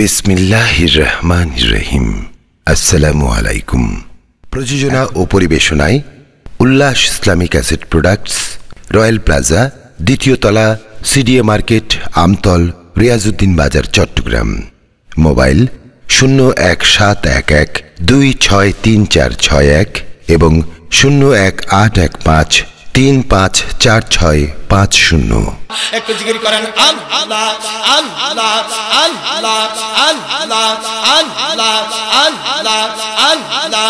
রহমান রহিম আসসালামু আলাইকুম প্রযোজনা ও পরিবেশনায় Ullash Islamic asset products royal plaza দ্বিতীয় তলা সিডিএ মার্কেট আমতল রিয়াজুদ্দিন বাজার চট্টগ্রাম মোবাইল শূন্য এক সাত এক এক দুই ছয় তিন চার ছয় এক এবং শূন্য এক আট এক পাঁচ তিন পাঁচ চার ছয় পাঁচ শূন্য একটু জিকির করেন আল্লাহ আল্লাহ আল্লাহ আল্লাহ আল্লাহ আল্লাহ আল্লাহ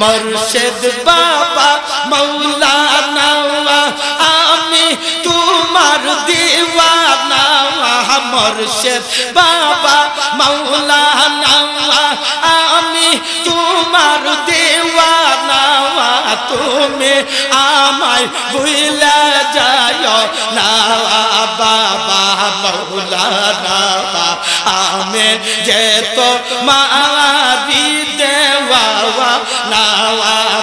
মরশেদ বাবা মৌলানা আমি তোমার দিওয়ানা মরশেদ বাবা মৌলানা আমি তোমার তুমি আমায় ভুলা যায় না বাবা মৌলা না আমি যে তো মারি দেওয়া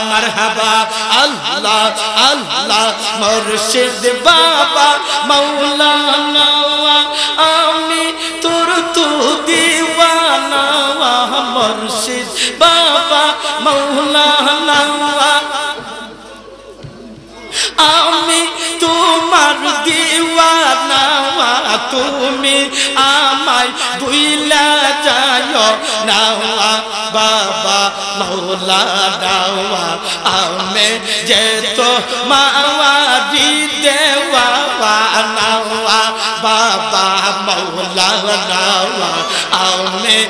মার হাবা আল্লাহ আল্লাহ মুর্শিদ বাবা মৌলা নাওয়া আমি তোর তু দিওয়া নাওয়া মুর্শিদ বাবা মৌলা নাওয়া دوا نوا تمہیں آمائی بلا جا نوا بابا مولا نوا آؤ میں جتو ما ری دیوا نوا بابا مولا نوا آؤ میں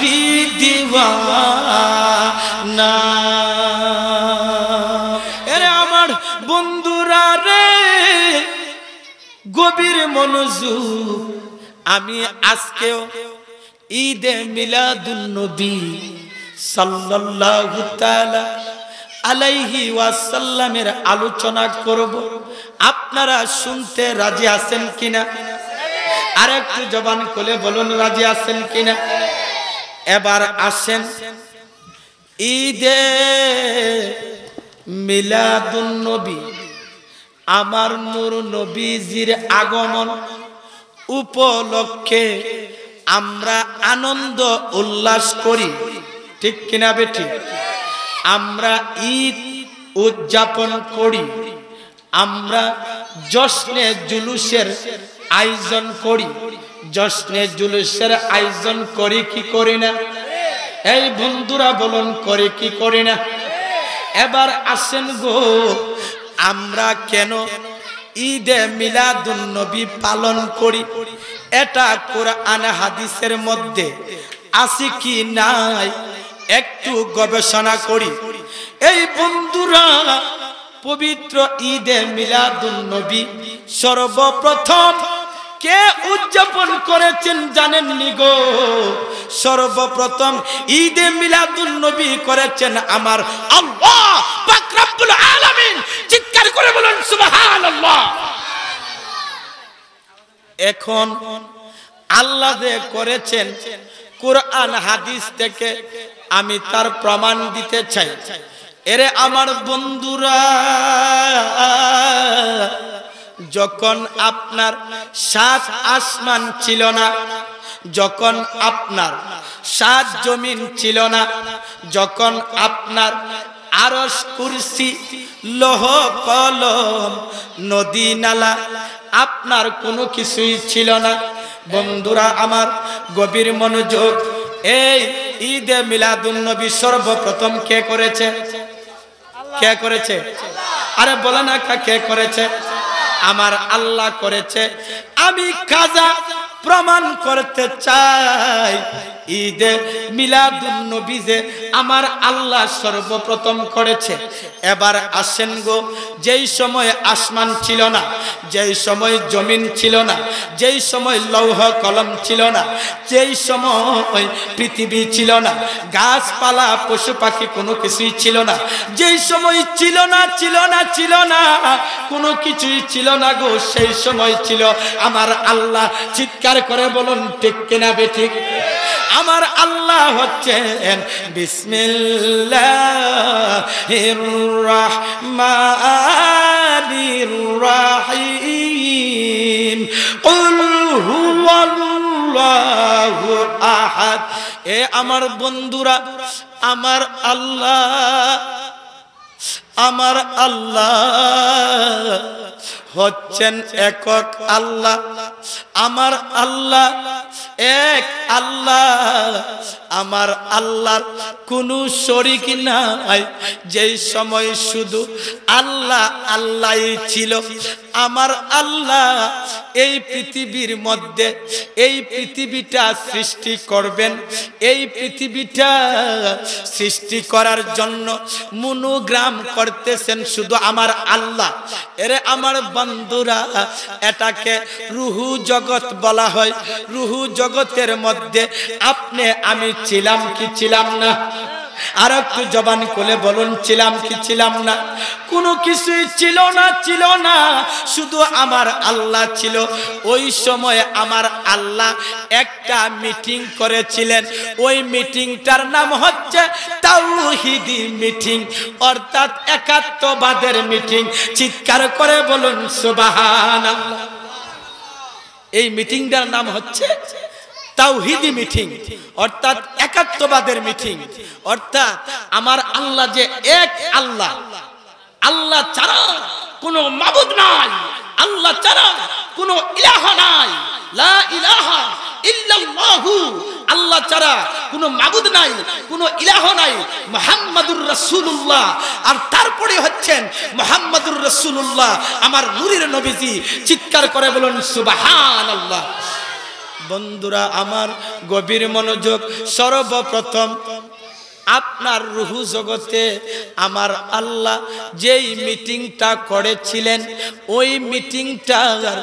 جی دیوا গভীর মনোযোগ আমি আজকেও ঈদে মিলাদুল নবী সাল্লাল্লাহু তাআলা আলাইহি ওয়াসাল্লামের আলোচনা করব আপনারা শুনতে রাজি আছেন কিনা আর একটু জবান খুলে বলুন রাজি আছেন কিনা এবার আসেন ঈদে মিলাদুন নবী আমার নূর নবীজির আগমন উপলক্ষে আমরা আনন্দ উল্লাস করি ঠিক কিনা বেটি আমরা ঈদ উদযাপন করি আমরা জশ্নে জুলুসের আয়োজন করি জশ্নে জুলুসের আয়োজন করি কি করি না এই বন্ধুরা বলন করে কি করি না এবার আসেন গো আমরা কেন ঈদে মিলাদুন নবী পালন করি এটা কোরআন হাদিসের মধ্যে আসি কি নাই একটু গবেষণা করি এই বন্ধুরা পবিত্র ঈদে মিলাদুন নবী সর্বপ্রথম কে উদযাপন করেছেন জানেন নি গো সর্বপ্রথম ঈদে মিলাদুল নবী করেছেন আমার আল্লাহ পাক রব্বুল আলামিন চিৎকার করে বলেন সুবহানাল্লাহ এখন আল্লাহ যে করেছেন কোরআন হাদিস থেকে আমি তার প্রমাণ দিতে চাই এরে আমার বন্ধুরা যখন আপনার সাত আসমান ছিল না যখন আপনার সাত জমিন ছিল না যখন আপনার আরস কুরসি লোহ কলম নদী নালা আপনার কোনো কিছুই ছিল না বন্ধুরা আমার গভীর মনোযোগ এই ঈদে মিলাদুন্নবী সর্বপ্রথম কে করেছে কে করেছে আরে বলে না কে করেছে আমার আল্লাহ করেছে আমি কাজা প্রমাণ করতে চাই ঈদে মিলাদুন নবী যে আমার আল্লাহ সর্বপ্রথম করেছে এবার আসেন গো যেই সময় আসমান ছিল না যেই সময় জমিন ছিল না যেই সময় লৌহ কলম ছিল না যেই সময় পৃথিবী ছিল না গাছপালা পশু পাখি কোনো কিছুই ছিল না যেই সময় ছিল না ছিল না ছিল না কোনো কিছুই ছিল না গো সেই সময় ছিল আমার আল্লাহ চিৎকার করে বলুন ঠিক কেনা বে ঠিক আমার আল্লাহ হচ্ছেন বিসমিল্লাহ রাহিম এ আমার বন্ধুরা আমার আল্লাহ আমার আল্লাহ হচ্ছেন একক আল্লাহ আমার আল্লাহ এক আল্লাহ আমার আল্লাহর কোনো শরিক নাই যেই সময় শুধু আল্লাহ আল্লাহ ছিল আমার আল্লাহ এই পৃথিবীর মধ্যে এই পৃথিবীটা সৃষ্টি করবেন এই পৃথিবীটা সৃষ্টি করার জন্য মনোগ্রাম করতেছেন শুধু আমার আল্লাহ এরে আমার বন্ধুরা এটাকে রুহু জগৎ বলা হয় রুহু জগতের মধ্যে আপনি আমি ছিলাম কি ছিলাম না আর একটু জবান কোলে বলুন ছিলাম কি ছিলাম না কোনো কিছুই ছিল না ছিল না শুধু আমার আল্লাহ ছিল ওই সময় আমার আল্লাহ একটা মিটিং করেছিলেন ওই মিটিংটার নাম হচ্ছে হিদি মিটিং অর্থাৎ একাত্মবাদের মিটিং চিৎকার করে বলুন সুবাহ আল্লাহ এই মিটিংটার নাম হচ্ছে তাওহিদি মিটিং অর্থাৎ একাত্মবাদের মিটিং অর্থাৎ আমার আল্লাহ যে এক আল্লাহ আল্লাহ ছাড়া কোনো মাবুদ নাই আল্লাহ ছাড়া কোনো ইলাহ নাই লা ইলাহা ইল্লাল্লাহু আল্লাহ ছাড়া কোনো মাগুদ নাই কোনো ইলাহ নাই মোহাম্মদুর রসুল্লাহ আর তারপরে হচ্ছেন মোহাম্মদুর রসুল্লাহ আমার নুরির নবীজি চিৎকার করে বলুন সুবাহান আল্লাহ বন্ধুরা আমার গভীর মনোযোগ সর্বপ্রথম আপনার রুহু জগতে আমার আল্লাহ যেই মিটিংটা করেছিলেন ওই মিটিংটার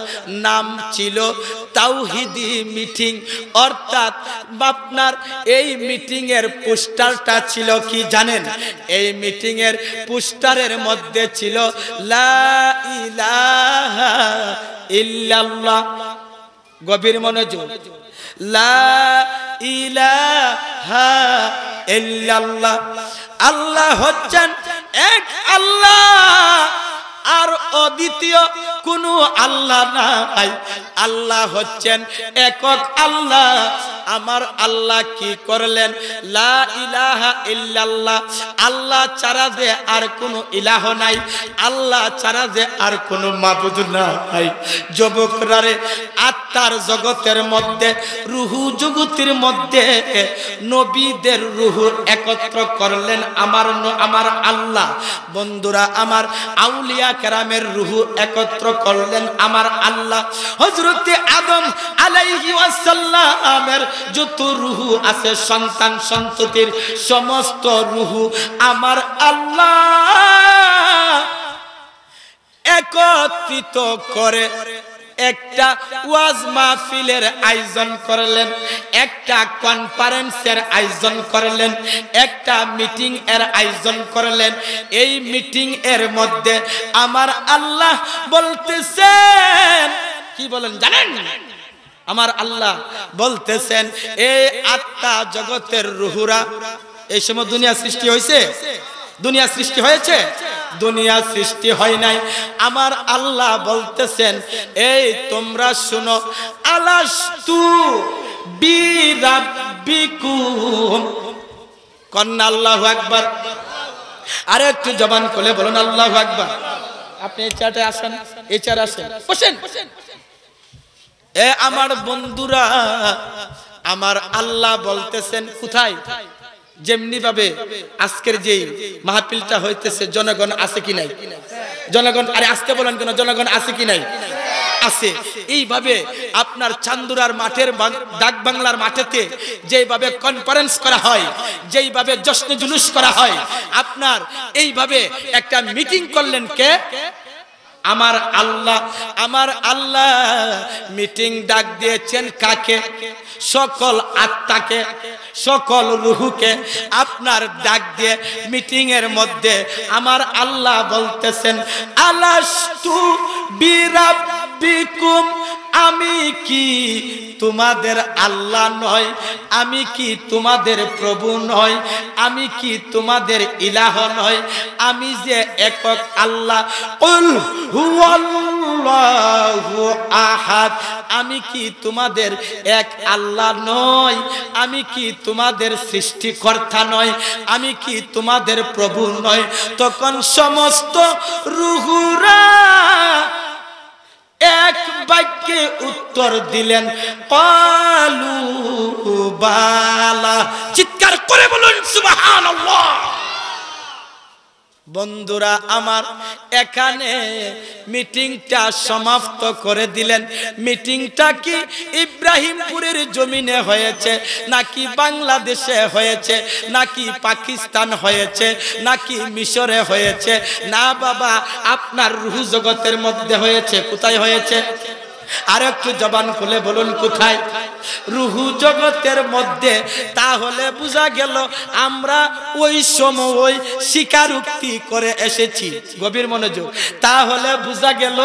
নাম ছিল তাওহিদি মিটিং অর্থাৎ আপনার এই মিটিংয়ের পোস্টারটা ছিল কি জানেন এই মিটিংয়ের পোস্টারের মধ্যে ছিল লা ইল্লাল্লাহ গভীর মনোযোগ লা আল্লাহ হচ্ছেন এক আল্লাহ আর অদ্বিতীয় কোনো আল্লাহ নাই আল্লাহ হচ্ছেন একক আল্লাহ আমার আল্লাহ কি করলেন লা ইলাহা ইল্লাল্লাহ আল্লাহ ছাড়া যে আর কোনো ইলাহ নাই আল্লাহ ছাড়া যে আর কোনো মাবুদ নাই যুবকরারে আত্মার জগতের মধ্যে রুহু জগতের মধ্যে নবীদের রুহু একত্র করলেন আমার আমার আল্লাহ বন্ধুরা আমার আউলিয়া কেরামের রুহু একত্র করলেন আমার আল্লাহ হজরতে আদম আলাইহি ওয়াসাল্লামের যত রুহু আছে সন্তান সন্ততির সমস্ত রুহু আমার আল্লাহ একত্রিত করে একটা ওয়াজ মাহফিলের আয়োজন করলেন একটা কনফারেন্সের আয়োজন করলেন একটা মিটিং এর আয়োজন করলেন এই মিটিং এর মধ্যে আমার আল্লাহ বলতেছেন কি বলেন জানেন আমার আল্লাহ বলতেছেন এ আত্মা জগতের রুহুরা এই সময় দুনিয়া সৃষ্টি হয়েছে দুনিয়া সৃষ্টি হয়েছে দুনিয়া সৃষ্টি হয় নাই আমার আল্লাহ বলতেছেন এই তোমরা শুনো আলাস্তু বিকু কন্যা আল্লাহ একবার আর একটু জবান করলে বলুন আল্লাহ একবার আপনি এই চাটে আসেন এই চার আসেন বসেন বসেন এ আমার বন্ধুরা আমার আল্লাহ বলতেছেন কোথায় যেমনি ভাবে আজকের যে মাহফিলটা হইতেছে জনগণ আছে কি নাই জনগণ আরে আজকে বলেন কেন জনগণ আছে কি নাই আছে এইভাবে আপনার চান্দুরার মাঠের ডাক বাংলার মাঠেতে যেইভাবে কনফারেন্স করা হয় যেইভাবে জশ্ন জুলুস করা হয় আপনার এইভাবে একটা মিটিং করলেন কে আমার আল্লাহ আমার আল্লাহ মিটিং ডাক দিয়েছেন কাকে সকল আত্মাকে সকল রুহুকে আপনার ডাক দিয়ে মিটিং এর মধ্যে আমার আল্লাহ বলতেছেন আলাস্তু বিরাব রব্বিকুম আমি কি তোমাদের আল্লাহ নয় আমি কি তোমাদের প্রভু নয় আমি কি তোমাদের ইলাহ নয় আমি যে একক আল্লাহ আহাদ আমি কি তোমাদের এক আল্লাহ নয় আমি কি তোমাদের সৃষ্টিকর্তা নয় আমি কি তোমাদের প্রভু নয় তখন সমস্ত রুহুরা এক বাক্যে উত্তর দিলেন কালু বালা চিৎকার করে বলুন সুবহানাল্লাহ বন্ধুরা আমার এখানে মিটিংটা সমাপ্ত করে দিলেন মিটিংটা কি ইব্রাহিমপুরের জমিনে হয়েছে নাকি বাংলাদেশে হয়েছে নাকি পাকিস্তান হয়েছে নাকি মিশরে হয়েছে না বাবা আপনার রুহু জগতের মধ্যে হয়েছে কোথায় হয়েছে আর একটু জবান খুলে বলুন কোথায় রুহু জগতের মধ্যে তাহলে বোঝা গেল আমরা ওই সময় স্বীকারোক্তি করে এসেছি গভীর মনোযোগ তাহলে বোঝা গেল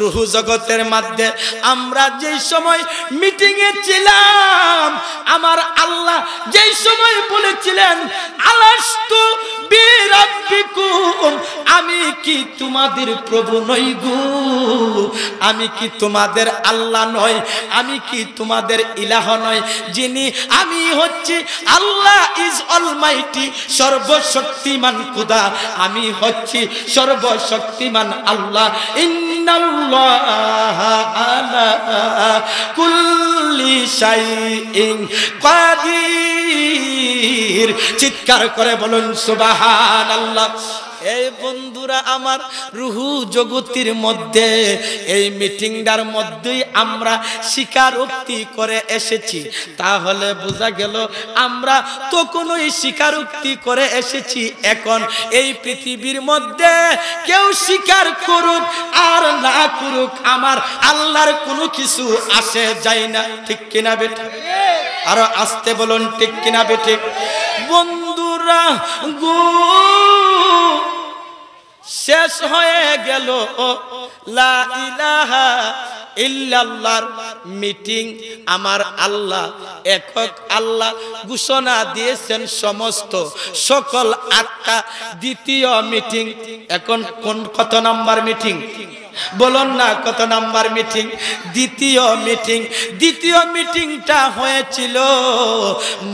রুহু জগতের মধ্যে আমরা যেই সময় মিটিংয়ে ছিলাম আমার আল্লাহ যেই সময় বলেছিলেন আলাস্তু তো আমি কি তোমাদের প্রভু নই গু আমি কি তোমাদের আল্লাহ নই আমি কি তোমাদের ইলাহ নই যিনি আমি হচ্ছি আল্লাহ ইজ অলমাইটি সর্বশক্তিমান কুদা আমি হচ্ছি সর্বশক্তিমান আল্লাহ চিৎকার করে বলুন সুবাহ সুবহান আল্লাহ এই বন্ধুরা আমার রুহু জগতির মধ্যে এই মিটিংটার মধ্যেই আমরা স্বীকারোক্তি করে এসেছি তাহলে বোঝা গেল আমরা তো কোনোই স্বীকারোক্তি করে এসেছি এখন এই পৃথিবীর মধ্যে কেউ স্বীকার করুক আর না করুক আমার আল্লাহর কোনো কিছু আসে যায় না ঠিক কিনা বেটে আরো আসতে বলুন ঠিক কিনা বেঠিক বন্ধু বন্ধুরা গো শেষ হয়ে গেল লা ইলাহা ইল্লাল্লাহর মিটিং আমার আল্লাহ একক আল্লাহ ঘোষণা দিয়েছেন সমস্ত সকল আত্মা দ্বিতীয় মিটিং এখন কোন কত নাম্বার মিটিং বলুন না কত নাম্বার মিটিং দ্বিতীয় মিটিং দ্বিতীয় মিটিংটা হয়েছিল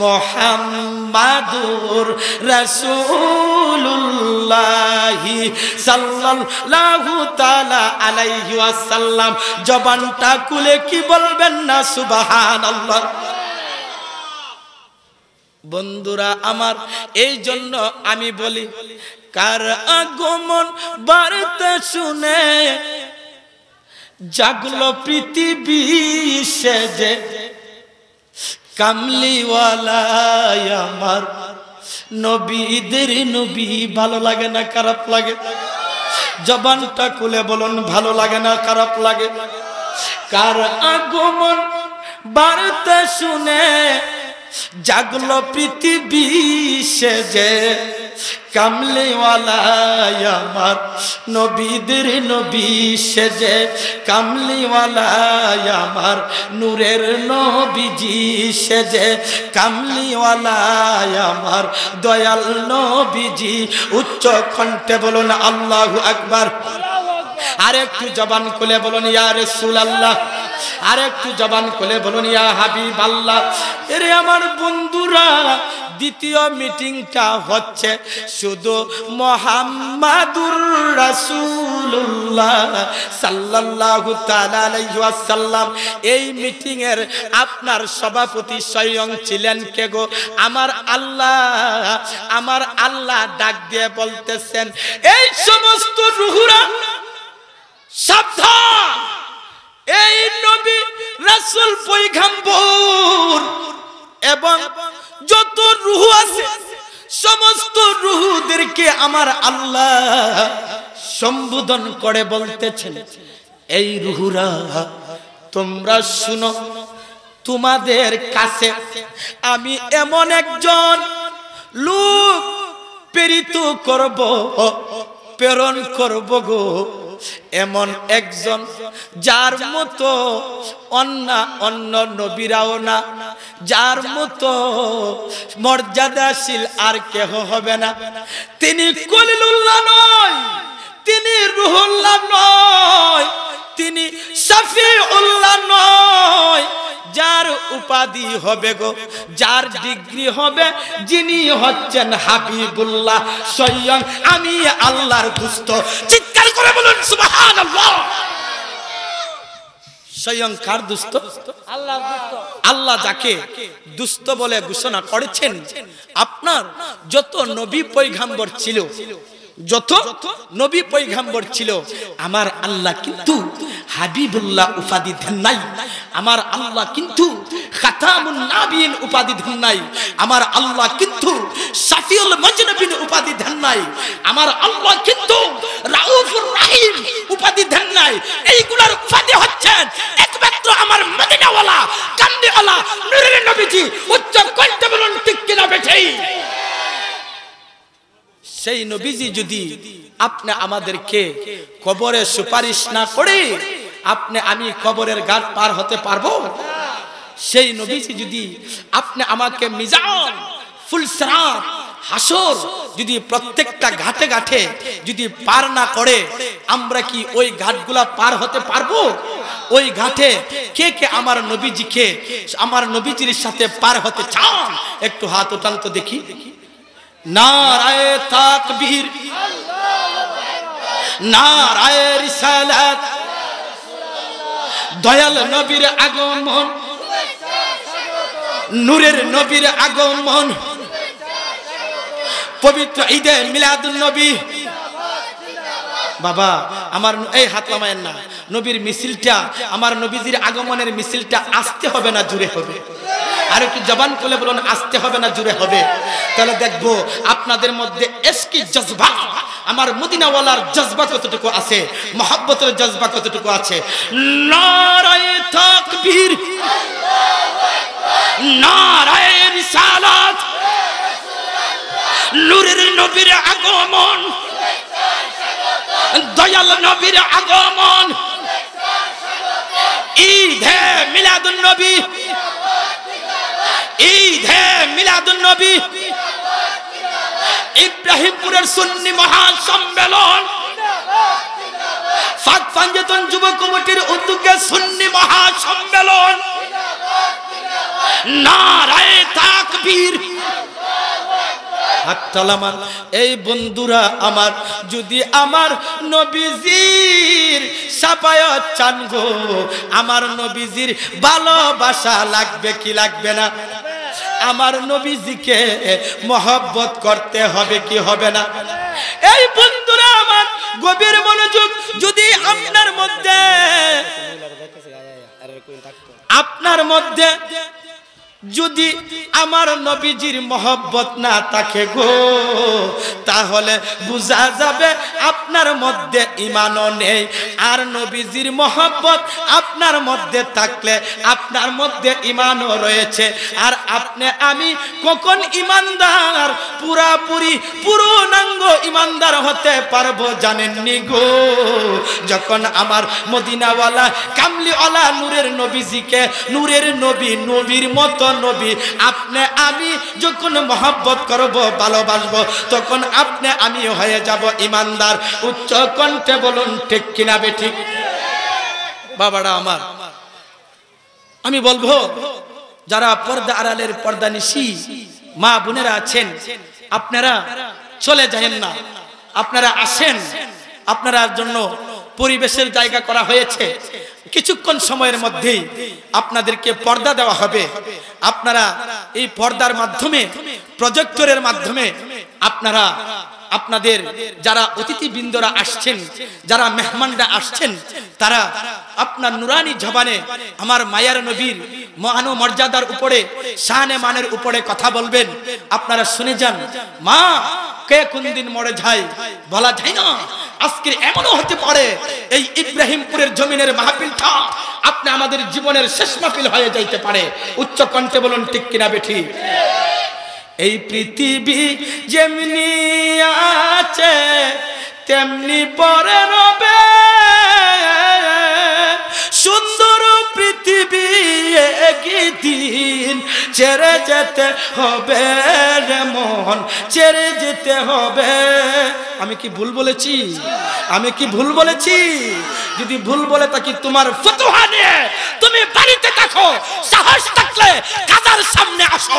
মোহাম্মাদুর রসুল্লাহি সাল্লাহু তালা আলাইহি আসাল্লাম জবানটা কুলে কি বলবেন না আল্লাহ বন্ধুরা আমার এই জন্য আমি বলি কার আগমন বার্তা শুনে জাগলো পৃথিবী সেজে কামলিওয়ালাই আমার নবীদের নবী ভালো লাগে না খারাপ লাগে জবানটা খুলে বলুন ভালো লাগে না খারাপ লাগে কার আগমন বার্তা শুনে জাগল পৃথিবী যে কামলিওয়ালায় আমার নবীদের নবী যে কামলিওয়ালায় আমার নূরের নবীজি সেজে কামলিওয়ালায় আমার দয়াল নবীজি উচ্চ কণ্ঠে বলুন আল্লাহ আকবার আর একটু জবান খুলে বলুন ইয়া রসুল আল্লাহ আর একটু জবান খুলে বলুন ইয়া হাবিব আল্লাহ এরে আমার বন্ধুরা দ্বিতীয় মিটিংটা হচ্ছে শুধু মোহাম্মাদুর রাসুল্লাহ সাল্লাল্লাহু তাআলা এই মিটিংয়ের আপনার সভাপতি স্বয়ং ছিলেন কে গো আমার আল্লাহ আমার আল্লাহ ডাক দিয়ে বলতেছেন এই সমস্ত রুহুরা সাবধান এই নবী রাসূল পৈগম্বর এবং যত রূহ আছে সমস্ত রুহুদেরকে আমার আল্লাহ সম্বোধন করে বলতেছেন এই রুহুরা তোমরা শুনো তোমাদের কাছে আমি এমন একজন লোক প্রেরিত করব প্রেরণ করব গো এমন একজন যার মতো অন্য অন্য নবীরাও না যার মতো মর্যাদাশীল আর কেহ হবে না তিনি কলিলুল্লাহ নয় তিনি রুহুল্লাহ নয় তিনি উল্লাহ নয় যার উপাধি হবে গো যার ডিগ্রি হবে যিনি হচ্ছেন হাবিবুল্লাহ স্বয়ং আমি আল্লাহর দুস্থ চিৎকার করে বলুন সুবহানাল্লাহ স্বয়ং কার দুস্থ আল্লাহ যাকে দুস্থ বলে ঘোষণা করেছেন আপনার যত নবী পৈঘাম্বর ছিল যত নবী পৈগাম্বর ছিল আমার আল্লাহ কিন্তু হাবিবুল্লাহ উপাধি দেন নাই আমার আল্লাহ কিন্তু খাতামুন নাবিন উপাধি দেন নাই আমার আল্লাহ কিন্তু সাফিউল মজনবিন উপাধি দেন নাই আমার আল্লাহ কিন্তু রাউফুর রাহিম উপাধি দেন নাই এইগুলার উপাধি হচ্ছেন একমাত্র আমার মদিনাওয়ালা কান্দিওয়ালা নুরের নবীজি উচ্চ কণ্ঠ বলুন ঠিক কিনা বেঠেই সেই নবীজি যদি আপনি আমাদেরকে কবরে সুপারিশ না করে আপনি আমি কবরের গাঁট পার হতে পারবো সেই নবীজি যদি আপনি আমাকে মিজান ফুলসরাত হাসর যদি প্রত্যেকটা ঘাটে ঘাটে যদি পার না করে আমরা কি ওই ঘাটগুলা পার হতে পারবো ওই ঘাটে কে কে আমার নবীজিকে আমার নবীজির সাথে পার হতে চান একটু হাত উঠান তো দেখি দেখি নারায় তাকবীর নারায় রিসালাত দয়াল নবীর আগমন নূরের নবীর আগমন পবিত্র ঈদে মিলাদুল নবী বাবা আমার এই হাত লামায়ের না নবীর মিছিলটা আমার নবীজির আগমনের মিছিলটা আসতে হবে না জুড়ে হবে আর একটু জবান খুলে বলুন আসতে হবে না জুড়ে হবে তাহলে দেখবো আপনাদের মধ্যে এসকি জজবা আমার মদিনাওয়ালার জজবা কতটুকু আছে মহাব্বতের জজবা কতটুকু আছে নারায় তাকবীর নারায় রিসালাত নূরের নবীর আগমন দয়াল নবীর আগমন ঈদ হে মিলাদুন নবী হ্যাঁ মিলাদুল নবী ইব্রাহিমপুরের সুন্নি মহান সম্মেলন কমিটির সুন্নি সম্মেলন নারায় এই বন্ধুরা আমার যদি আমার নবীজির সাপায়ত চান গো আমার নবীজির ভালোবাসা লাগবে কি লাগবে না আমার নবীজিকে মহব্বত করতে হবে কি হবে না এই বন্ধুরা আমার গভীর মনোযোগ যদি আপনার মধ্যে আপনার মধ্যে যদি আমার নবীজির মহব্বত না থাকে গো তাহলে বুঝা যাবে আপনার মধ্যে ইমানও নেই আর নবীজির মহব্বত আপনার মধ্যে থাকলে আপনার মধ্যে ইমানও রয়েছে আর আপনি আমি কখন ইমানদার পুরাপুরি পুরোনাঙ্গ ইমানদার হতে পারবো জানেননি গো যখন আমার মদিনাওয়ালা কামলিওয়ালা নূরের নবীজিকে নূরের নবী নবীর মতো নবী আপনি আমি যখন মহব্বত করব ভালোবাসব তখন আপনি আমি হয়ে যাব ইমানদার উচ্চ কণ্ঠে বলুন ঠিক কিনা বে ঠিক বাবারা আমার আমি বলবো যারা পর্দা আড়ালের পর্দা নিশি মা বোনেরা আছেন আপনারা চলে যাবেন না আপনারা আসেন আপনারা জন্য পরিবেশের জায়গা করা হয়েছে কিছুক্ষণ সময়ের মধ্যেই আপনাদেরকে পর্দা দেওয়া হবে আপনারা এই পর্দার মাধ্যমে প্রজেক্টরের মাধ্যমে আপনারা আপনাদের যারা অতিথিবৃন্দরা আসছেন যারা মেহমানরা আসছেন তারা আপনার নুরানি জবানে আমার মায়ার নবীর মহানু মর্যাদার উপরে শাহানে মানের উপরে কথা বলবেন আপনারা শুনে যান মা কে কোন দিন মরে যায় বলা যায় না আজকে এমনও হতে পারে এই ইব্রাহিমপুরের জমিনের মাহফিলটা আপনি আমাদের জীবনের শেষ মাহফিল হয়ে যাইতে পারে উচ্চ কণ্ঠে বলুন ঠিক কিনা বেঠি এই পৃথিবী যেমনি আছে তেমনি পরে রবে পৃথিবী ছেড়ে যেতে হবে রে মন ছেড়ে যেতে হবে আমি কি ভুল বলেছি আমি কি ভুল বলেছি যদি ভুল বলে তাকে তোমার ফতুহা নিয়ে তুমি বাড়িতে দেখো সাহস থাকলে কাজার সামনে আসো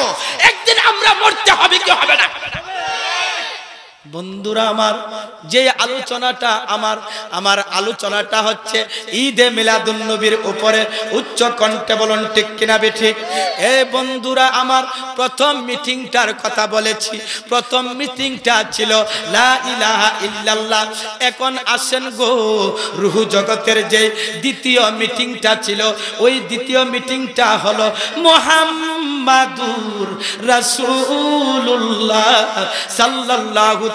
একদিন আমরা মরতে হবে কি হবে না বন্ধুরা আমার যে আলোচনাটা আমার আমার আলোচনাটা হচ্ছে ঈদে মিলাদুলনবীর উপরে উচ্চ কণ্ঠে বলুন ঠিক কিনা বেঠিক এ বন্ধুরা আমার প্রথম মিটিংটার কথা বলেছি প্রথম মিটিংটা ছিল লা ইলাহা ইল্লাল্লাহ এখন আসেন গো রুহু জগতের যে দ্বিতীয় মিটিংটা ছিল ওই দ্বিতীয় মিটিংটা হলো মোহাম্মাদুর রাসূলুল্লাহ সাল্লাল্লাহু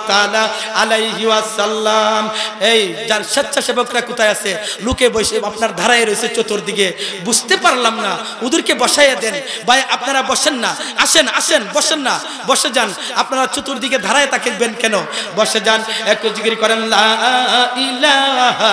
স্বেচ্ছাসেবকরা কোথায় আছে বসে আপনার ধারায় রয়েছে চতুর্দিকে বুঝতে পারলাম না বসাইয়া দেন ভাই আপনারা বসেন না আসেন আসেন বসেন না বসে যান আপনারা চতুর্দিকে ধারায় তাকিবেন কেন বসে যান একটু জিগির করেন লা ইলাহা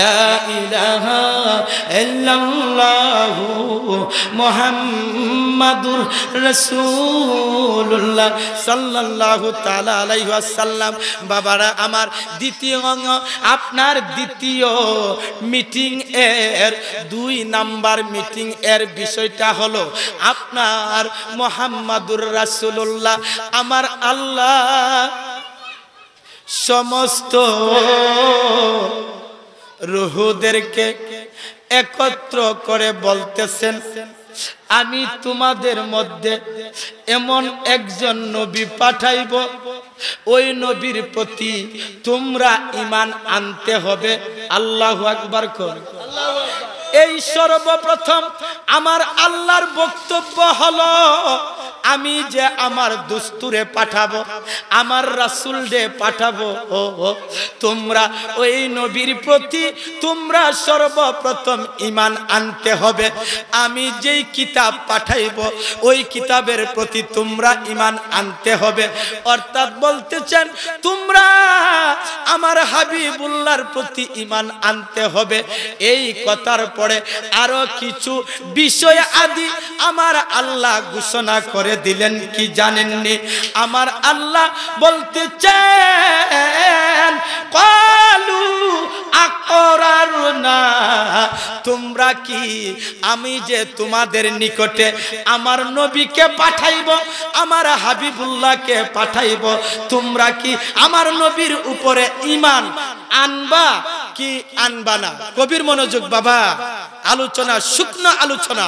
লা ইলাহা ইল্লাল্লাহু মুহাম্মাদুর রাসূলুল্লাহ সাল্লাল্লাহু তাআলা আলাইহি ওয়াসাল্লাম বাবারা আমার দ্বিতীয় অঙ্গ আপনার দ্বিতীয় মিটিং এর দুই নাম্বার মিটিং এর বিষয়টা হলো আপনার মোহাম্মদুর রাসূলুল্লাহ আমার আল্লাহ সমস্ত রুহুদেরকে একত্র করে বলতেছেন আমি তোমাদের মধ্যে এমন একজন নবী পাঠাইব ওই নবীর প্রতি তোমরা ইমান আনতে হবে আল্লাহ আকবর কর এই সর্বপ্রথম আমার আল্লাহর বক্তব্য হলো আমি যে আমার দুস্তুরে পাঠাবো আমার রাসুল ডে পাঠাবো ও তোমরা ওই নবীর প্রতি তোমরা সর্বপ্রথম ইমান আনতে হবে আমি যেই কিতাব পাঠাইব ওই কিতাবের প্রতি তোমরা ইমান আনতে হবে অর্থাৎ বলতেছেন তোমরা আমার হাবিবুল্লার প্রতি ইমান আনতে হবে এই কথার পরে আরো কিছু বিষয় আদি আমার আল্লাহ ঘোষণা করে দিলেন কি জানেননি আমার আল্লাহ বলতে চান কালু আকরার না তোমরা কি আমি যে তোমাদের নিকটে আমার নবীকে পাঠাইব আমার হাবিবুল্লাহকে পাঠাইব তোমরা কি আমার নবীর উপরে ইমান আনবা কি আনবা না কবির মনোযোগ বাবা আলোচনা শুকনো আলোচনা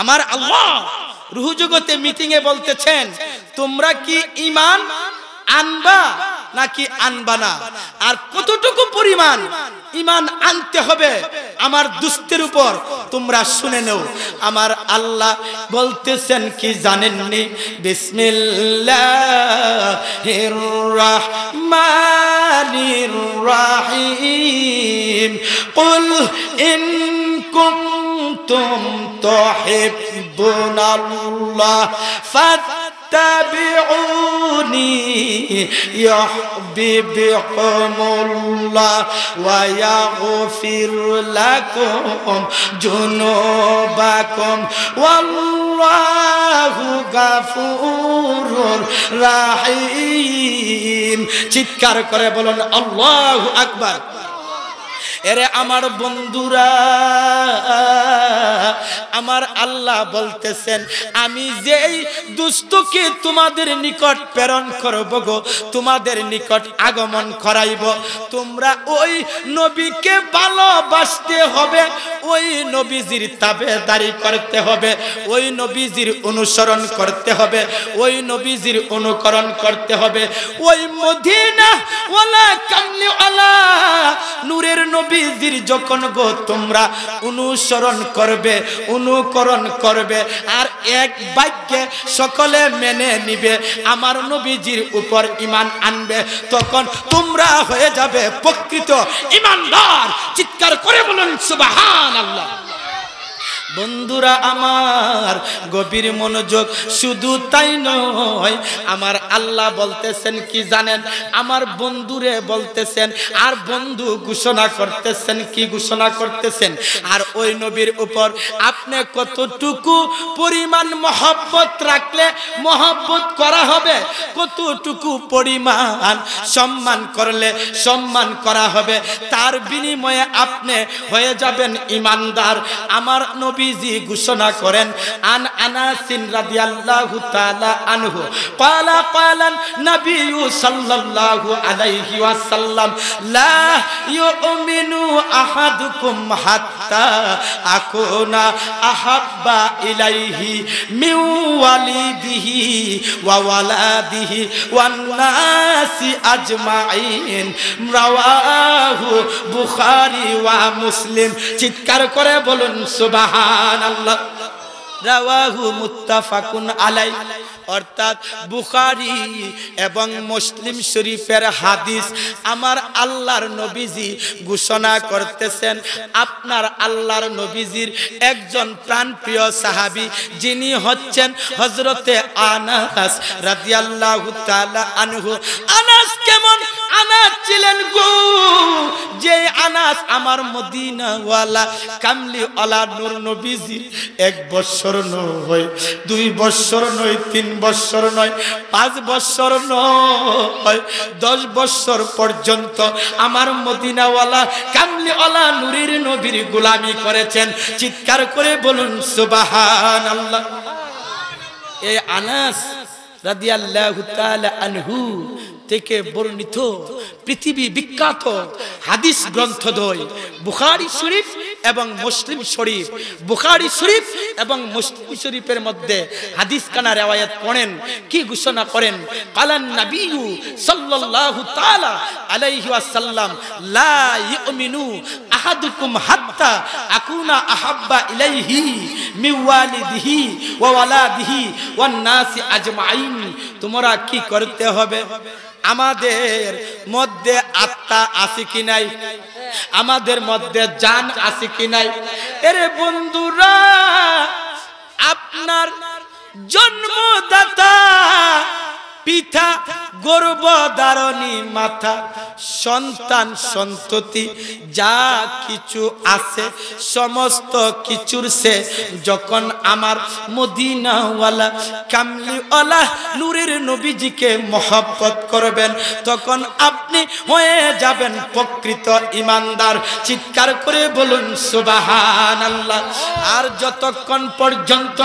আমার আল্লাহ রুহুজগতে মিটিং এ বলতেছেন তোমরা কি ইমান আনবা নাকি আনবা না আর কতটুকু পরিমাণ ইমান আনতে হবে আমার দুস্থের উপর তোমরা শুনে নেও আমার আল্লাহ বলতেছেন কি জানেন জানেননি বিসমিল্লাহিম কুল ইন কুনতুম তুহিব حسبنا الله فاتبعوني يحببكم الله ويغفر لكم جنوبكم والله غفور رحيم চিৎকার করে বলুন আল্লাহ আকবার এরে আমার বন্ধুরা আমার আল্লাহ বলতেছেন আমি যেই দুস্তকে তোমাদের নিকট প্রেরণ করব গো তোমাদের নিকট আগমন করাইব তোমরা ওই নবীকে ভালোবাসতে হবে ওই নবীজির তাবেদারি করতে হবে ওই নবীজির অনুসরণ করতে হবে ওই নবীজির অনুকরণ করতে হবে ওই মদিনা ওলা কামলি আলা নূরের নবী নবীজির যখন গো তোমরা অনুসরণ করবে অনুকরণ করবে আর এক বাক্যে সকলে মেনে নিবে আমার নবীজির উপর ইমান আনবে তখন তোমরা হয়ে যাবে প্রকৃত ইমানদার চিৎকার করে বলুন সুবাহান আল্লাহ বন্ধুরা আমার গভীর মনোযোগ শুধু তাই নয় আমার আল্লাহ বলতেছেন কি জানেন আমার বন্ধুরে বলতেছেন আর বন্ধু ঘোষণা করতেছেন কি ঘোষণা করতেছেন আর ওই নবীর উপর আপনি কতটুকু পরিমাণ মহব্বত রাখলে মহব্বত করা হবে কতটুকু পরিমাণ সম্মান করলে সম্মান করা হবে তার বিনিময়ে আপনি হয়ে যাবেন ইমানদার আমার নবী নবীজি ঘোষণা করেন আন আনাসিন রাদিয়াল্লাহু তাআলা আনহু ক্বালা ক্বালান নবিয়্যু সাল্লাল্লাহু আলাইহি ওয়াসাল্লাম লা ইউমিনু আহাদুকুম হাত্তা আকুনা আহাব্বা ইলাইহি মিন ওয়ালিদিহি ওয়া ওয়ালাদিহি ওয়ান নাসি আজমাইন রাওয়াহু বুখারী ওয়া মুসলিম চিৎকার করে বলুন সুবহান সুবহানাল্লাহ রাওয়াহু মুত্তাফাকুন আলাই অর্থাৎ বুখারি এবং মুসলিম শরীফের হাদিস আমার আল্লাহর নবীজি ঘোষণা করতেছেন আপনার আল্লাহর নবীজির একজন প্রাণপ্রিয় সাহাবি যিনি হচ্ছেন হজরতে আনাস রাদিয়াল্লাহু তাআলা আনহু আনাস কেমন আনাস ছিলেন গো নামাজ আমার মদিনাওয়ালা কামলি অলা নুর নবীজির এক বৎসর নয় দুই বৎসর নয় তিন বৎসর নয় পাঁচ বৎসর নয় দশ বৎসর পর্যন্ত আমার মদিনাওয়ালা কামলি অলা নুরির নবীর গোলামি করেছেন চিৎকার করে বলুন সুবাহান আল্লাহ এ আনাস রাদিয়াল্লাহু তাআলা আনহু থেকে বর্ণিত পৃথিবী বিখ্যাত হাদিস গ্রন্থ দই বুখারি শরীফ এবং মুসলিম শরীফ বুখারি শরীফ এবং মুসলিম শরীফের মধ্যে হাদিস কানা রেওয়ায়ত পড়েন কি ঘোষণা করেন কালান নাবিয়ু সাল্লাল্লাহু তাআলা আলাইহি ওয়াসাল্লাম লা ইউমিনু আহাদুকুম হাত্তা আকুনা আহাব্বা ইলাইহি মিন ওয়ালিদিহি ওয়া ওয়ালাদিহি ওয়ান নাসি আজমাইন তোমরা কি করতে হবে আমাদের মধ্যে আত্মা আছে কি নাই আমাদের মধ্যে জান আছে কি নাই এরে বন্ধুরা আপনার জন্মদাতা পিঠা গর্ভধারণী মাথা সন্তান সন্ততি যা কিছু আছে সমস্ত কিছুর সে যখন আমার মদিনাওয়ালা কামলিওয়ালা নূরের নবীজিকে মহব্বত করবেন তখন আপনি হয়ে যাবেন প্রকৃত ইমানদার চিৎকার করে বলুন সুবাহান আল্লাহ আর যতক্ষণ পর্যন্ত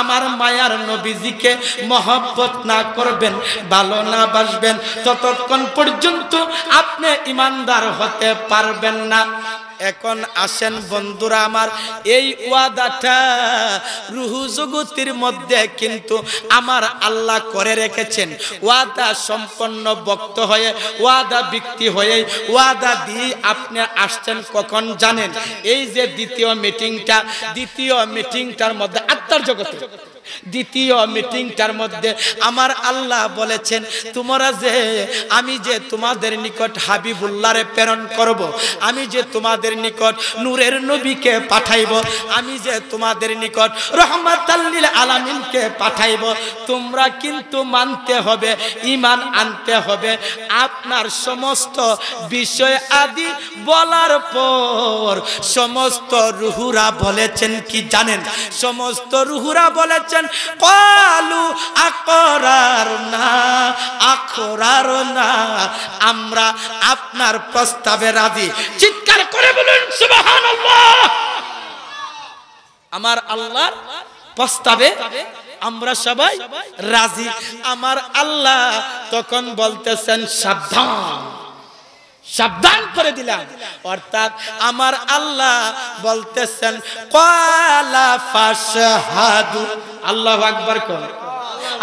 আমার মায়ার নবীজিকে মহব্বত না করবেন ভালো না বাসবেন ততক্ষণ পর্যন্ত আপনি ইমানদার হতে পারবেন না এখন আসেন বন্ধুরা আমার এই ওয়াদাটা রুহু জগতির মধ্যে কিন্তু আমার আল্লাহ করে রেখেছেন ওয়াদা সম্পন্ন বক্ত হয়ে ওয়াদা ব্যক্তি হয়ে ওয়াদা দিয়ে আপনি আসছেন কখন জানেন এই যে দ্বিতীয় মিটিংটা দ্বিতীয় মিটিংটার মধ্যে আত্মার জগতে দ্বিতীয় মিটিংটার মধ্যে আমার আল্লাহ বলেছেন তোমরা যে আমি যে তোমাদের নিকট হাবিবুল্লারে প্রেরণ করব। আমি যে তোমাদের নিকট নূরের নবীকে পাঠাইব আমি যে তোমাদের নিকট রহমত আল্লিল আলামিনকে পাঠাইব তোমরা কিন্তু মানতে হবে ইমান আনতে হবে আপনার সমস্ত বিষয় আদি বলার পর সমস্ত রুহুরা বলেছেন কি জানেন সমস্ত রুহুরা বলেছেন বলছেন কলু আকরার না আখরার না আমরা আপনার প্রস্তাবে রাজি চিৎকার করে বলুন সুবহানাল্লাহ আমার আল্লাহ প্রস্তাবে আমরা সবাই রাজি আমার আল্লাহ তখন বলতেছেন সাবধান সাবধান করে দিলাম অর্থাৎ আমার আল্লাহ বলতেছেন কালা ফাশহাদু আল্লাহ আকবার কর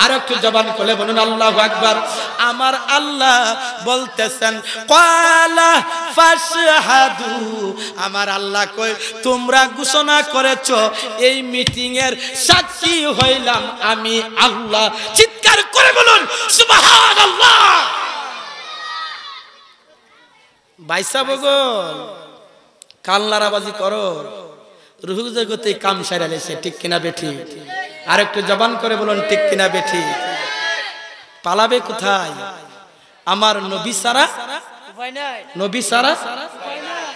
আর একটু জবান করলে বলুন আল্লাহ আকবর আমার আল্লাহ বলতেছেন আমার আল্লাহ কই তোমরা ঘোষণা করেছ এই মিটিং এর সাক্ষী হইলাম আমি আল্লাহ চিৎকার করে বলুন বাইসা বগল কাল্লারাবাজি করো রুহু জগতে কাম সারালেছে ঠিক কিনা বেঠি আর একটু জবান করে বলুন ঠিক কিনা বেঠি পালাবে কোথায় আমার নবী সারা নবী সারা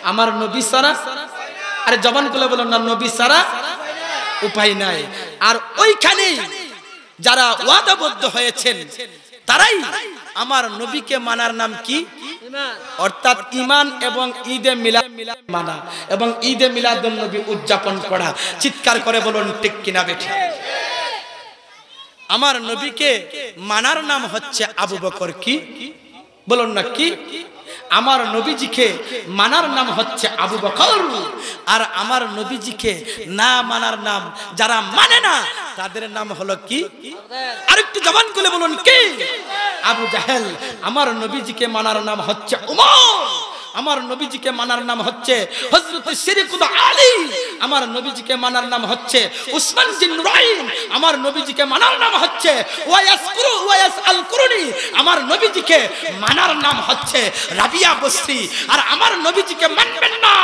আমার নবী সারা আরে জবান করে বলুন না নবী সারা উপায় নাই আর ওইখানেই যারা ওয়াদাবদ্ধ হয়েছেন তারাই আমার নবীকে মানার নাম কি অর্থাৎ ইমান এবং ঈদে মিলা মানা এবং ঈদে মিলাদ নবী উদযাপন করা চিৎকার করে বলুন ঠিক কিনা বেঠি আমার নবীকে মানার নাম হচ্ছে আবু বকর কি বলুন না কি আমার নবীজিকে মানার নাম হচ্ছে আবু বকর আর আমার নবীজিকে না মানার নাম যারা মানে না তাদের নাম হলো কি আরেকটু জবান করে বলুন কি আবু জাহেল আমার নবীজিকে মানার নাম হচ্ছে উমর আমার নবীজিকে মানার নাম হচ্ছে হযরত শিরকুদ আলী আমার নবীজিকে মানার নাম হচ্ছে উসমান জিন রাইন আমার নবীজিকে মানার নাম হচ্ছে ওয়াইয়াস কুরু আল কুরুনি আমার নবীজিকে মানার নাম হচ্ছে রাবিয়া বস্তি আর আমার নবীজিকে মানবেন না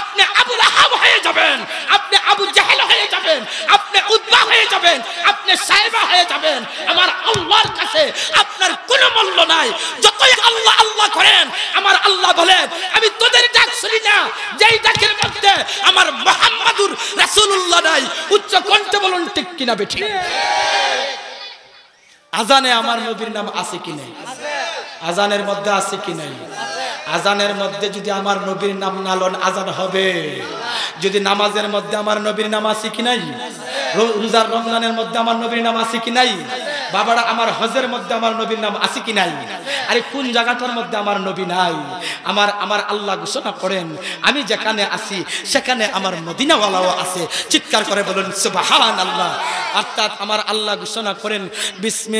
আপনি আবু রাহাব হয়ে যাবেন আপনি আবু জাহেল হয়ে যাবেন আপনি উদ্বা হয়ে যাবেন আপনি সাইবা হয়ে যাবেন আমার আল্লাহর কাছে আপনার কোনো মূল্য নাই যতই আল্লাহ আল্লাহ করেন আমার আল্লাহ বলে আমি তোদের ডাক শুনি না যেই ডাকের মধ্যে আমার মোহাম্মদুর রাসূলুল্লাহ নাই উচ্চ কণ্ঠে বলুন ঠিক কিনা বেঠিক আজানে আমার নবীর নাম আছে কি নাই আজানের মধ্যে আছে কি নাই আজানের মধ্যে যদি আমার নবীর নাম নালন আজান হবে যদি নামাজের মধ্যে আমার নবীর নাম আছে কি নাই রোজার রমজানের মধ্যে আমার নবীর নাম আছে কি নাই বাবারা আমার হজের মধ্যে আমার নবীর নাম আছে কি নাই আরে কোন জায়গাটার মধ্যে আমার নবী নাই আমার আমার আল্লাহ ঘোষণা করেন আমি যেখানে আসি সেখানে আমার মদিনাওয়ালাও আছে চিৎকার করে বলুন সুবাহান আল্লাহ অর্থাৎ আমার আল্লাহ ঘোষণা করেন বিস্মে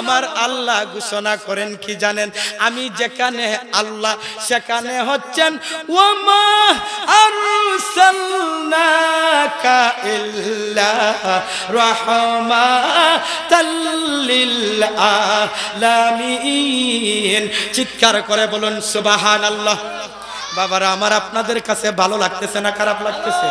আমার আল্লাহ ঘোষণা করেন কি জানেন আমি যেখানে আল্লাহ সেখানে হচ্ছেন ওমা চিৎকার করে বলুন সুবাহান আল্লাহ বাবারা আমার আপনাদের কাছে ভালো লাগতেছে না খারাপ লাগতেছে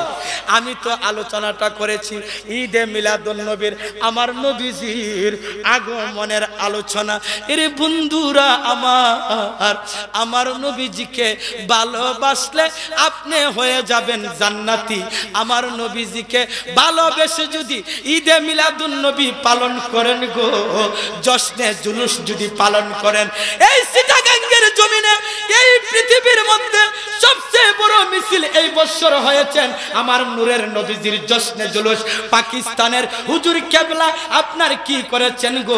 আমি তো আলোচনাটা করেছি ঈদে মিলাদুলনবীর আমার নবীজির আগমনের আলোচনা এরে বন্ধুরা আমার আমার নবীজিকে ভালোবাসলে আপনি হয়ে যাবেন জান্নাতি আমার নবীজিকে ভালোবেসে যদি ঈদে মিলাদুলনবী পালন করেন গো জশ্নে জুলুস যদি পালন করেন এই সীতাকাঙ্গের জমিনে এই পৃথিবীর মধ্যে সবচেয়ে বড় মিছিল এই বছর হয়েছেন আমার নূরের নবীজির জশ্নে জুলুস পাকিস্তানের হুজুর কেবলা আপনার কি করেছেন গো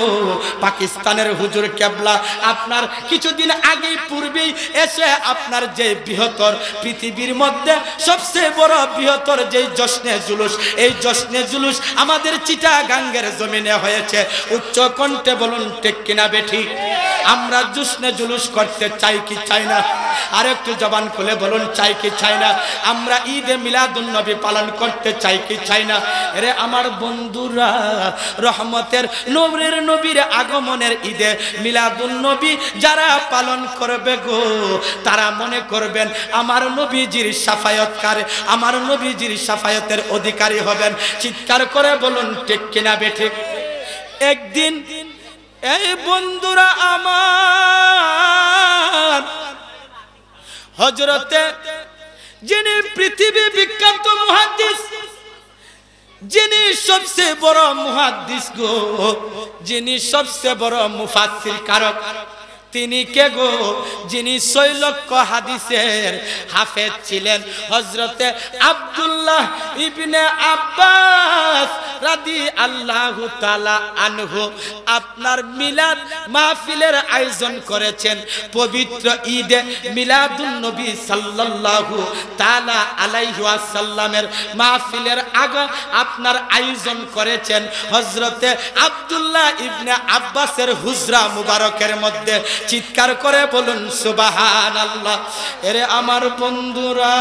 পাকিস্তানের হুজুর কেবলা আপনার কিছুদিন আগে পূর্বেই এসে আপনার যে বৃহত্তর পৃথিবীর মধ্যে সবচেয়ে বড় বৃহত্তর যে জশ্নে জুলুস এই জশ্নে জুলুস আমাদের চিটাগাঙ্গের জমিনে হয়েছে উচ্চ কণ্ঠে বলুন টেক কিনা আমরা জুসনে জুলুস করতে চাই কি চাই না আরেকটু জবান জবান খুলে বলুন চাই কি চাই না আমরা ঈদে মিলাদুন নবী পালন করতে চাই কি চাই না রে আমার বন্ধুরা রহমতের নবীর নবীর আগমনের ঈদে মিলাদুন নবী যারা পালন করবে গো তারা মনে করবেন আমার নবীজির সাফায়তকার আমার নবীজির সাফায়তের অধিকারী হবেন চিৎকার করে বলুন ঠিক কিনা বেঠিক একদিন এই বন্ধুরা আমার হজরতে যিনি পৃথিবী বিখ্যাত মহাদিস যিনি সবচেয়ে বড় মহাদিস গো যিনি সবচেয়ে বড় মুফাসির কারক তিনি কে গো যিনি শৈলক্য হাদিসের হাফেজ ছিলেন হজরতে আবদুল্লাহ ইবনে আব্বাস রাদি আল্লাহ তালা আনহু আপনার মিলাদ মাহফিলের আয়োজন করেছেন পবিত্র ঈদে মিলাদুল নবী সাল্লাল্লাহু তালা সাল্লামের মাহফিলের আগ আপনার আয়োজন করেছেন হজরতে আবদুল্লাহ ইবনে আব্বাসের হুজরা মুবারকের মধ্যে চিৎকার করে বলুন সুবাহান আল্লাহ এরে আমার বন্ধুরা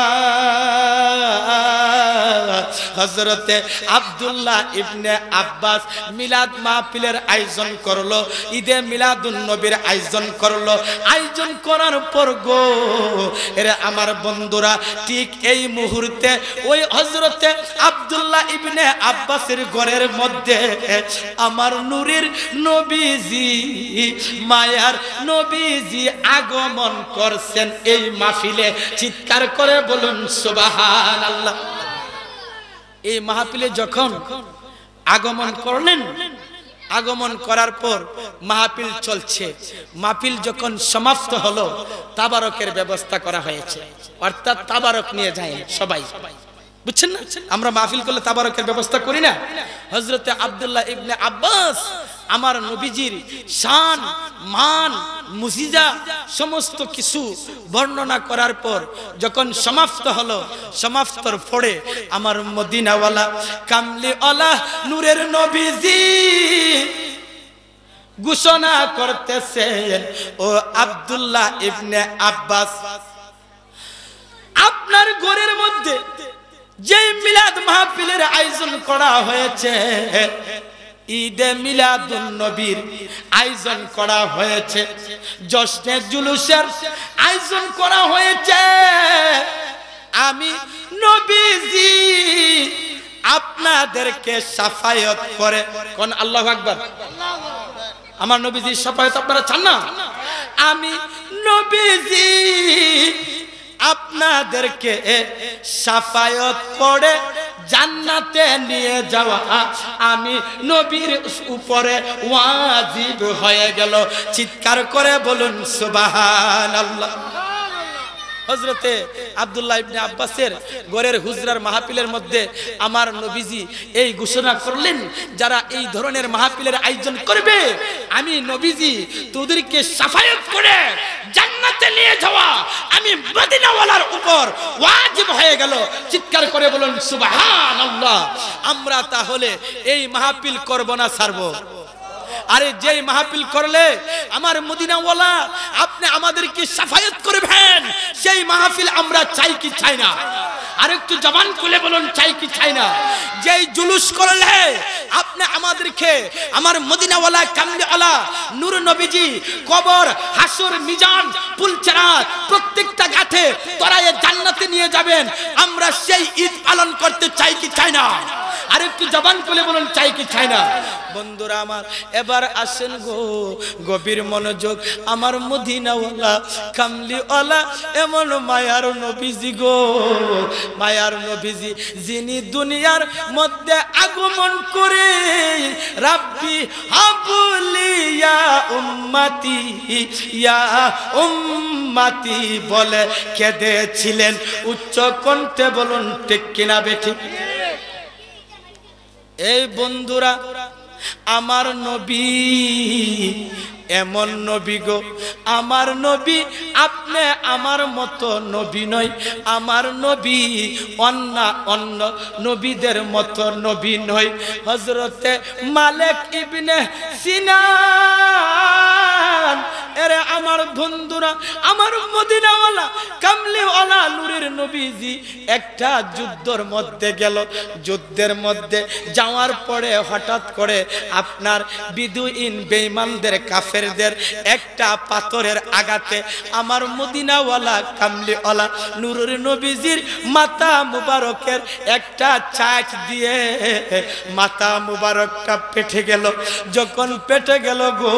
হজরতে আবদুল্লাহ ইবনে আব্বাস মিলাদ মাহফিলের আয়োজন করলো ঈদে মিলাদুল নবীর আয়োজন করলো আয়োজন করার পর গো এরে আমার বন্ধুরা ঠিক এই মুহূর্তে ওই হজরতে আবদুল্লাহ ইবনে আব্বাসের ঘরের মধ্যে আমার নুরির নবীজি মায়ার নবীজি আগমন করছেন এই মাহফিলে চিৎকার করে বলুন সুবাহান আল্লাহ এই মাহফিলে যখন আগমন করলেন আগমন করার পর মাহফিল চলছে মাহফিল যখন সমাপ্ত হলো তাবারকের ব্যবস্থা করা হয়েছে অর্থাৎ তাবারক নিয়ে যায় সবাই সবাই বুঝছেন না আমরা মাহফিল করলে তাবারকের ব্যবস্থা করি না হজরতে আবদুল্লাহ ইবনে আব্বাস আমার নবীজির শান মান মুজিজা সমস্ত কিছু বর্ণনা করার পর যখন সমাপ্ত হলো সমাপ্তর ফড়ে আমার মদিনাওয়ালা আলা নূরের নবীজি ঘোষণা করতেছেন ও আবদুল্লাহ ইবনে আব্বাস আপনার ঘরের মধ্যে যে মিলাদ মাহফিলের আয়োজন করা হয়েছে ঈদে মিলাদুন নবীর আয়োজন করা হয়েছে জশ্নে জুলুসের আয়োজন করা হয়েছে আমি নবীজি আপনাদেরকে সাফায়ত করে কোন আল্লাহ আকবর আমার নবীজি সাফায়ত আপনারা চান না আমি নবীজি আপনাদেরকে সাফায়ত করে জান্নাতে নিয়ে যাওয়া আমি নবীর উপরে ওয়াজিব হয়ে গেল চিৎকার করে বলুন সুবাহ আল্লাহ হজরতে আবদুল্লাহ ইবনে আব্বাসের গোরের হুজরার মাহফিলের মধ্যে আমার নবীজি এই ঘোষণা করলেন যারা এই ধরনের মাহফিলের আয়োজন করবে আমি নবীজি তোদেরকে সাফায়ত করে জান্নাতে নিয়ে যাওয়া আমি মদিনাওয়ালার উপর ওয়াজিব হয়ে গেল চিৎকার করে বলুন সুবহানাল্লাহ আমরা তাহলে এই মাহফিল করব না ছাড়বো আরে যেই মাহফিল করলে আমার মদিনাওয়ালা আপনি আমাদেরকে সাফায়াত করবেন সেই মাহফিল আমরা চাই কি চাই না আরেকটু জবান খুলে বলুন চাই কি চাই না যেই জুলুস করলে আপনি আমাদেরকে আমার মদিনাওয়ালা কামলিওয়ালা নূর নবীজি কবর হাসুর মিজান পুলচেরা প্রত্যেকটা গাঠে তরায়ে জান্নাতে নিয়ে যাবেন আমরা সেই ঈদ পালন করতে চাই কি চাই না আরেকটু জবান খুলে বলুন চাই কি চাই না বন্ধুরা আমার এবার আসেন গো গভীর মনোযোগ আমার মদিনাওয়ালা কামলিওয়ালা এমন মায়ার নবীজি গো মায়ার নবীজি যিনি দুনিয়ার মধ্যে আগমন করে রাব্বি হাবুলিয়া উম্মাতি ইয়া উম্মাতি বলে কেঁদেছিলেন উচ্চ কণ্ঠে বলুন ঠিক কিনা বেঠিক এই বন্ধুরা আমার নবী এমন নবী গো আমার নবী আপনি আমার মতো নবী নয় আমার নবী অন্য অন্য নবীদের মতো নবী নয় হজরতে মালেক ইবনে সিনান এরে আমার বন্ধুরা আমার মদিনাওয়ালা কামলিওয়ালা নূরের নবীজি একটা যুদ্ধর মধ্যে গেল যুদ্ধের মধ্যে যাওয়ার পরে হঠাৎ করে আপনার বিদুইন বেঈমানদের কাফ কাফেরদের একটা পাথরের আঘাতে আমার মদিনাওয়ালা কামলিওয়ালা নুরুর নবীজির মাতা মুবারকের একটা চাচ দিয়ে মাতা মুবারকটা পেটে গেল যখন পেটে গেল গো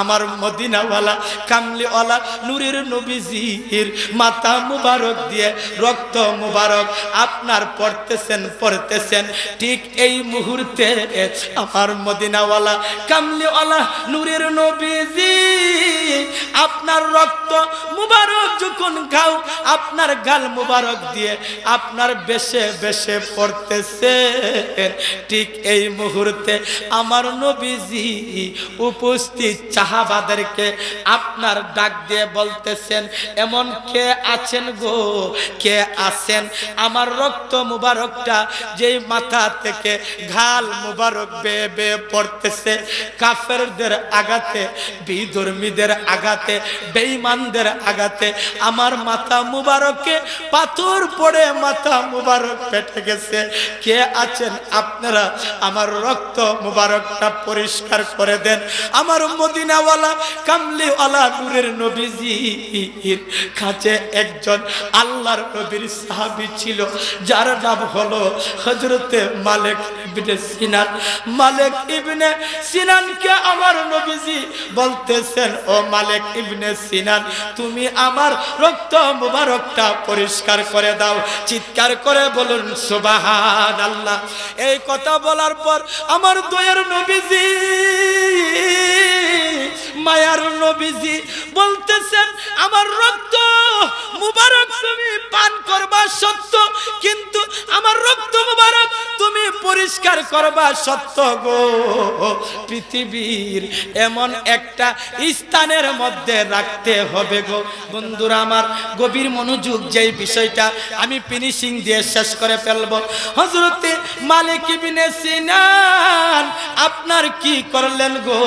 আমার মদিনাওয়ালা কামলিওয়ালা নুরির নবীজির মাতা মুবারক দিয়ে রক্ত মুবারক আপনার পড়তেছেন পড়তেছেন ঠিক এই মুহূর্তে আমার মদিনাওয়ালা কামলিওয়ালা নুরের নো নবীজি আপনার রক্ত মুবারক যখন খাও আপনার গাল মুবারক দিয়ে আপনার বেশে বেশে পড়তেছে ঠিক এই মুহূর্তে আমার নবীজি উপস্থিত চাহাবাদেরকে আপনার ডাক দিয়ে বলতেছেন এমন কে আছেন গো কে আছেন আমার রক্ত মুবারকটা যেই মাথা থেকে ঘাল মুবারক বেয়ে বেয়ে পড়তেছে কাফেরদের আঘাতে আগাতে বিধর্মীদের আগাতে বেঈমানদের আগাতে আমার মাথা মুবারকে পাথর পড়ে মাথা মুবারক পেটে গেছে কে আছেন আপনারা আমার রক্ত মুবারকটা পরিষ্কার করে দেন আমার মদিনাওয়ালা কামলিওয়ালা নূরের নবীজি কাছে একজন আল্লাহর নবীর সাহাবি ছিল যার নাম হলো হজরতে মালিক ইবনে সিনান মালিক ইবনে সিনানকে আমার নবীজি বলতেছেন ও মালিক ইবনে সিনান তুমি আমার রক্ত মুবারকটা পরিষ্কার করে দাও চিৎকার করে বলুন সুবাহান আল্লাহ এই কথা বলার পর আমার দয়ার নবীজি মায়ার নবীজি বলতেছেন আমার রক্ত মুবারক তুমি পান করবা সত্য কিন্তু আমার রক্ত মুবারক তুমি পরিষ্কার করবা সত্য গো পৃথিবীর এমন একটা স্থানের মধ্যে রাখতে হবে গো বন্ধুরা আমার গভীর মনোযোগ যেই বিষয়টা আমি ফিনিশিং দিয়ে শেষ করে ফেলব হজরতে মালিক আপনার কি করলেন গো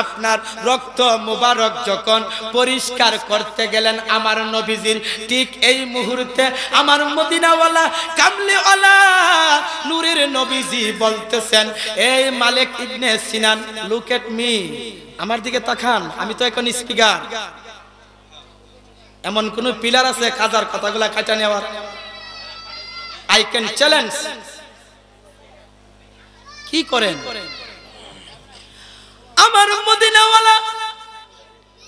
আপনার রক্ত মুবারক যখন পরিষ্কার করতে গেলেন আমার নবীজির ঠিক এই মুহূর্তে আমার মদিনাওয়ালা কামলিওয়ালা নূরের নবীজি বলতেছেন এই মালিক ইবনে সিনান লুক এট মি আমার দিকে তাকান আমি তো এখন স্পিকার এমন কোন পিলার আছে কাজার কথাগুলো কাটা নেওয়ার আই ক্যান চ্যালেঞ্জ কি করেন আমার মদিনাওয়ালা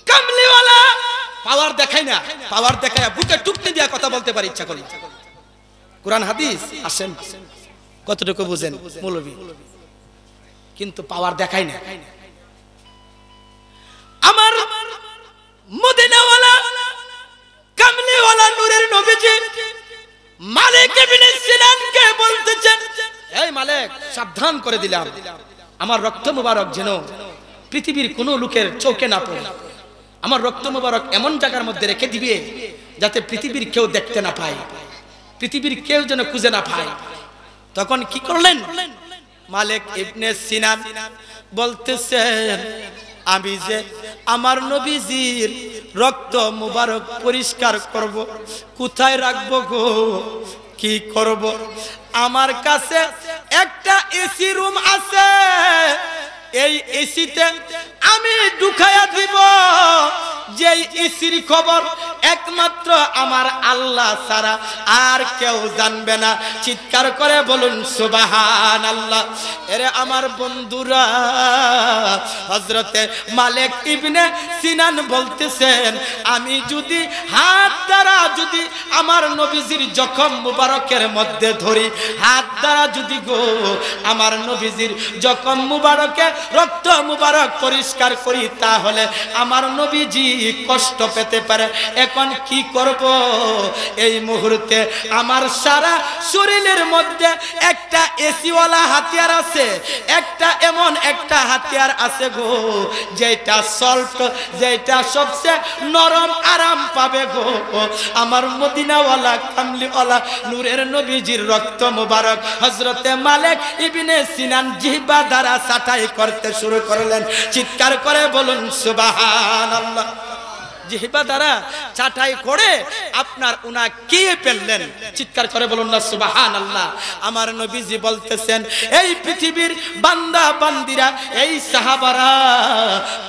কামলিওয়ালা পাওয়ার দেখাই না পাওয়ার দেখায় বুকে টুকতে দিয়া কথা বলতে পারি ইচ্ছা করি কোরআন হাদিস আসেন কতটুকু বুঝেন মৌলবী কিন্তু পাওয়ার দেখাই না আমার মদিনাওয়ালা কামলিওয়ালা নূরের নবীজি মালিক ইবনে সিনানকে বলতেছেন এই মালিক সাবধান করে দিলাম আমার রক্ত মুবারক যেন পৃথিবীর কোনো লোকের চোখে না পড়ে আমার রক্ত মুবারক এমন জায়গার মধ্যে রেখে দিবে যাতে পৃথিবীর কেউ দেখতে না পায় পৃথিবীর কেউ যেন খুঁজে না পায় তখন কি করলেন মালিক ইবনে সিনান বলতেছেন আমি যে আমার নবীজির রক্ত মুবারক পরিষ্কার করব কোথায় রাখবো গো কি করব আমার কাছে একটা এসি রুম আছে এই এসিতে আমি দুখায়া দিব যে এসির খবর একমাত্র আমার আল্লাহ ছাড়া আর কেউ জানবে না চিৎকার করে বলুন সুবাহান আল্লাহ এরে আমার বন্ধুরা হজরতে মালিক ইবনে সিনান বলতেছেন আমি যদি হাত দ্বারা যদি আমার নবীজির জখম মুবারকের মধ্যে ধরি হাত দ্বারা যদি গো আমার নবীজির যখন মুবারকে রক্ত মুবারক পরিষ্কার করি তাহলে আমার নবীজি কষ্ট পেতে পারে এখন কি করব এই মুহূর্তে আমার সারা শরীরের মধ্যে একটা এসিওয়ালা হাতিয়ার আছে একটা এমন একটা হাতিয়ার আছে গো যেটা সল্ট যেটা সবচেয়ে নরম আরাম পাবে গো আমার মদিনাওয়ালা কামলিওয়ালা নূরের নবীজির রক্ত মুবারক হজরতে মালিক ইবনে সিনান জিহবা দ্বারা সাটাই করতে শুরু করলেন চিৎকার করে বলুন সুবাহান জিহবা দ্বারা চাটাই করে আপনার উনা কে পেলেন চিৎকার করে বলুন না সুবাহান আল্লাহ আমার নবীজি বলতেছেন এই পৃথিবীর বান্দা বান্দিরা এই সাহাবারা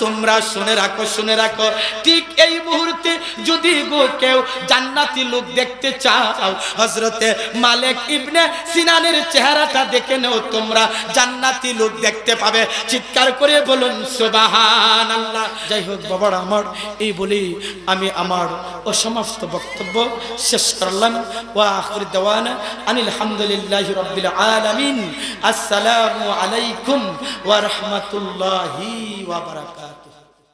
তোমরা শুনে রাখো শুনে রাখো ঠিক এই মুহূর্তে যদি গো কেউ জান্নাতি লোক দেখতে চাও হজরতে মালিক ইবনে সিনানের চেহারাটা দেখে নেও তোমরা জান্নাতি লোক দেখতে পাবে চিৎকার করে বলুন সুবাহান আল্লাহ যাই হোক বাবার আমার এই বলি আমি আমার অসমাপ্ত বক্তব্য শেষ করলাম ওয়াখির দেওয়ান আনিল হামদুলিল্লাহ রবিল আলমিন আসসালামু আলাইকুম ওয়া বারাকাতুহু